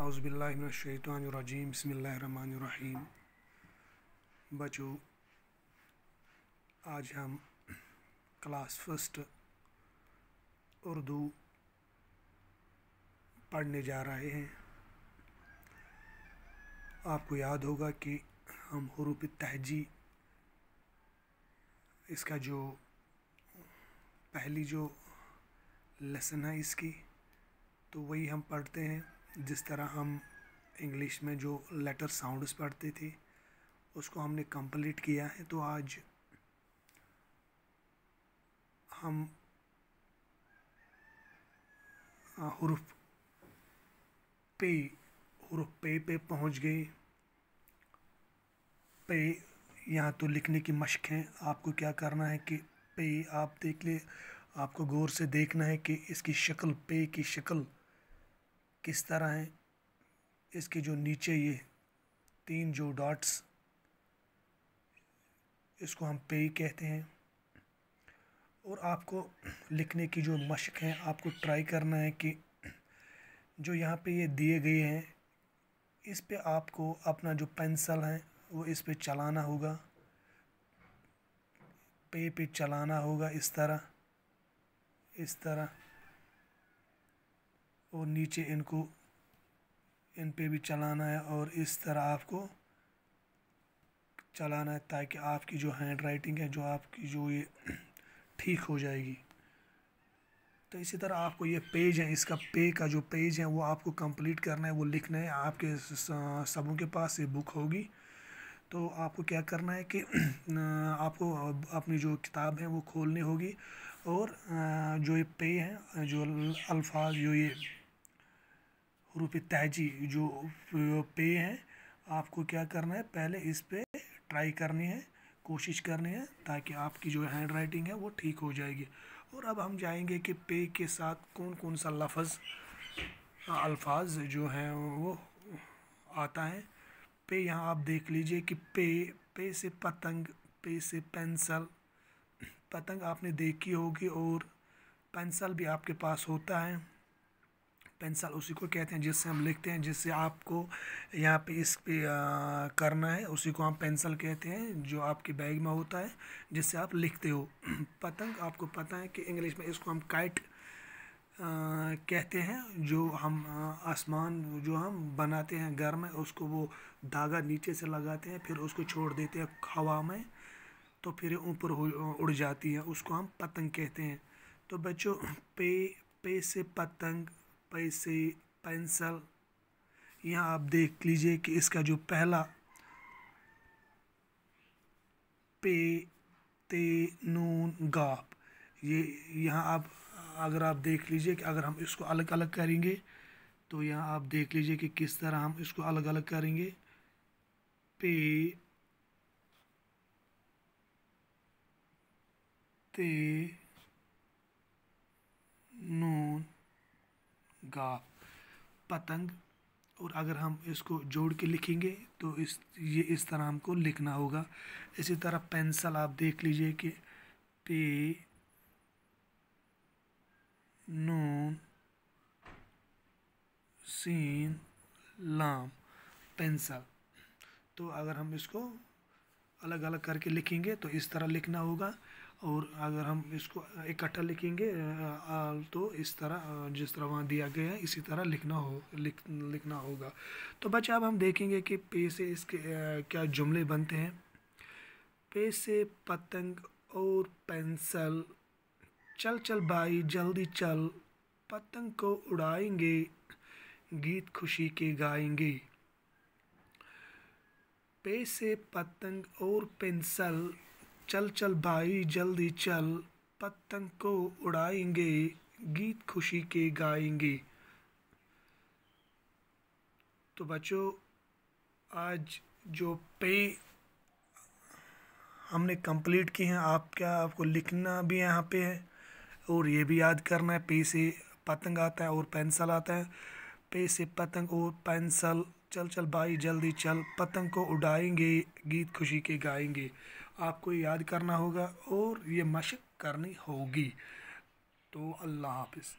अउज़बिल्लाशैतरजीम बसमीम बचो आज हम क्लास फर्स्ट उर्दू पढ़ने जा रहे हैं आपको याद होगा कि हम हरूप तहजी इसका जो पहली जो लेसन है इसकी तो वही हम पढ़ते हैं जिस तरह हम इंग्लिश में जो लेटर साउंड्स पढ़ते थे उसको हमने कंप्लीट किया है तो आज हम हरूफ पे हरूफ पे पे पहुंच गए पे यहाँ तो लिखने की मशक है आपको क्या करना है कि पे आप देख ले आपको गौर से देखना है कि इसकी शक्ल पे की शक्ल किस तरह हैं इसके जो नीचे ये तीन जो डॉट्स इसको हम पे कहते हैं और आपको लिखने की जो मशक है आपको ट्राई करना है कि जो यहाँ पे ये दिए गए हैं इस पे आपको अपना जो पेंसिल है वो इस पे चलाना होगा पे पे चलाना होगा इस तरह इस तरह और नीचे इनको इन पे भी चलाना है और इस तरह आपको चलाना है ताकि आपकी जो हैंड राइटिंग है जो आपकी जो ये ठीक हो जाएगी तो इसी तरह आपको ये पेज है इसका पे का जो पेज है वो आपको कंप्लीट करना है वो लिखना है आपके सबों के पास ये बुक होगी तो आपको क्या करना है कि आपको अपनी जो किताब है वो खोलनी होगी और जो ये पे हैं जो अल्फाज जो ये रुपये तहजी जो पे हैं आपको क्या करना है पहले इस पर ट्राई करनी है कोशिश करनी है ताकि आपकी जो हैंड राइटिंग है वो ठीक हो जाएगी और अब हम जाएंगे कि पे के साथ कौन कौन सा लफज अल्फाज जो हैं वो आता है पे यहाँ आप देख लीजिए कि पे पे से पतंग पे से पेंसिल पतंग आपने देखी होगी और पेंसिल भी आपके पास होता है पेंसिल उसी को कहते हैं जिससे हम लिखते हैं जिससे आपको यहाँ पे इस पे आ, करना है उसी को हम पेंसिल कहते हैं जो आपके बैग में होता है जिससे आप लिखते हो पतंग आपको पता है कि इंग्लिश में इसको हम काइट कहते हैं जो हम आसमान जो हम बनाते हैं घर में उसको वो धागा नीचे से लगाते हैं फिर उसको छोड़ देते हैं हवा में तो फिर ऊपर उड़ जाती है उसको हम पतंग कहते हैं तो बच्चों पे पे से पतंग पैसे पेंसिल यहाँ आप देख लीजिए कि इसका जो पहला पे ते नून गाप ये यहाँ आप अगर आप देख लीजिए कि अगर हम इसको अलग अलग करेंगे तो यहाँ आप देख लीजिए कि किस तरह हम इसको अलग अलग करेंगे पे ते का पतंग और अगर हम इसको जोड़ के लिखेंगे तो इस ये इस तरह हमको लिखना होगा इसी तरह पेंसिल आप देख लीजिए कि पे नून सीन लाम पेंसिल तो अगर हम इसको अलग अलग करके लिखेंगे तो इस तरह लिखना होगा और अगर हम इसको इकट्ठा लिखेंगे तो इस तरह जिस तरह वहाँ दिया गया है इसी तरह लिखना हो लिख लिखना होगा तो बच्चे अब हम देखेंगे कि पे से इसके क्या जुमले बनते हैं पे से पतंग और पेंसिल चल चल भाई जल्दी चल पतंग को उड़ाएंगे गीत खुशी के गाएंगे पे से पतंग और पेंसिल चल चल भाई जल्दी चल पतंग को उड़ाएंगे गीत खुशी के गाएंगे तो बच्चों आज जो पे हमने कंप्लीट किए हैं आप क्या आपको लिखना भी यहाँ पे है और ये भी याद करना है पे से पतंग आता है और पेंसिल आता है पे से पतंग और पेंसिल चल चल भाई जल्दी चल पतंग को उड़ाएंगे गीत खुशी के गाएंगे आपको याद करना होगा और ये मशक करनी होगी तो अल्लाह हाफिज़